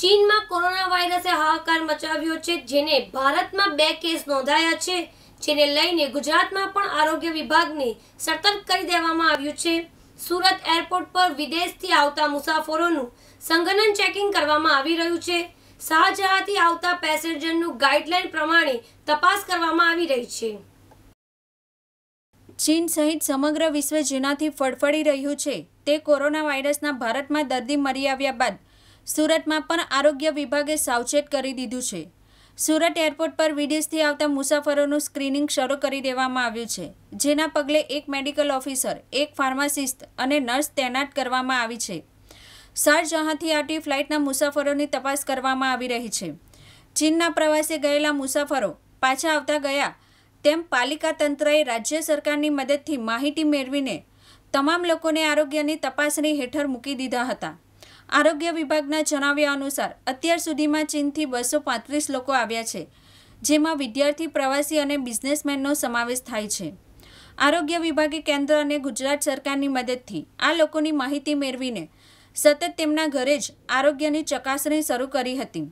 ચીનમાં કોરોના વાયરસે હાહાકાર મચાવ્યો છે જેને ભારતમાં બે કેસ નોંધાયા છે જેને લઈને ગુજરાતમાં પણ આરોગ્ય વિભાગને સતર્ક કરી દેવામાં આવ્યું છે સુરત એરપોર્ટ પર વિદેશથી આવતા મુસાફરોનું સંગનન ચેકિંગ કરવામાં આવી રહ્યું છે શાહજહાંથી આવતા પેસેન્જરનું ગાઈડલાઈન પ્રમાણે તપાસ કરવામાં આવી રહી છે ચીન સહિત સમગ્ર વિશ્વ જેનાથી ફડફડી રહ્યું છે તે કોરોના વાયરસના ભારતમાં દર્દી મરી આવ્યા બાદ સુરતમાં પણ આરોગ્ય વિભાગે સાવચેત કરી દીધું છે સુરત એરપોર્ટ પર વિદેશથી આવતા મુસાફરોનું સ્ક્રીનિંગ શરૂ કરી દેવામાં આવ્યું છે જેના પગલે એક મેડિકલ ઓફિસર એક ફાર્માસિસ્ટ અને નર્સ તૈનાત કરવામાં આવી છે શારજહાંથી આટી ફ્લાઇટના મુસાફરોની તપાસ કરવામાં આવી રહી છે ચીનના પ્રવાસે ગયેલા મુસાફરો પાછા આવતા ગયા તેમ પાલિકા તંત્રએ રાજ્ય સરકારની મદદથી માહિતી મેળવીને તમામ લોકોને આરોગ્યની તપાસણી હેઠળ મૂકી દીધા હતા આરોગ્ય વિભાગના જણાવ્યા અનુસાર અત્યાર સુધીમાં ચીનથી બસો પાંત્રીસ લોકો આવ્યા છે જેમાં વિદ્યાર્થી પ્રવાસી અને બિઝનેસમેનનો સમાવેશ થાય છે આરોગ્ય વિભાગે કેન્દ્ર અને ગુજરાત સરકારની મદદથી આ લોકોની માહિતી મેળવીને સતત તેમના ઘરે જ આરોગ્યની ચકાસણી શરૂ કરી હતી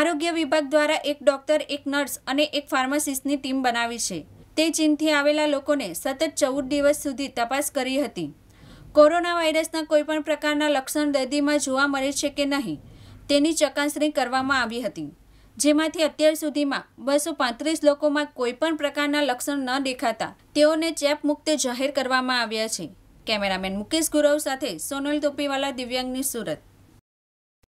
આરોગ્ય વિભાગ દ્વારા એક ડોક્ટર એક નર્સ અને એક ફાર્માસિસ્ટની ટીમ બનાવી છે તે ચીનથી આવેલા લોકોને સતત ચૌદ દિવસ સુધી તપાસ કરી હતી કોરોના વાયરસના કોઈપણ પ્રકારના લક્ષણ દર્દીમાં જોવા મળે છે કે નહીં તેની ચકાસણી કરવામાં આવી હતી જેમાંથી અત્યાર સુધીમાં બસો પાંત્રીસ લોકોમાં કોઈપણ પ્રકારના લક્ષણ ન દેખાતા તેઓને ચેપ મુક્ત જાહેર કરવામાં આવ્યા છે કેમેરામેન મુકેશ ગુરવ સાથે સોનલ તોપીવાલા દિવ્યાંગની સુરત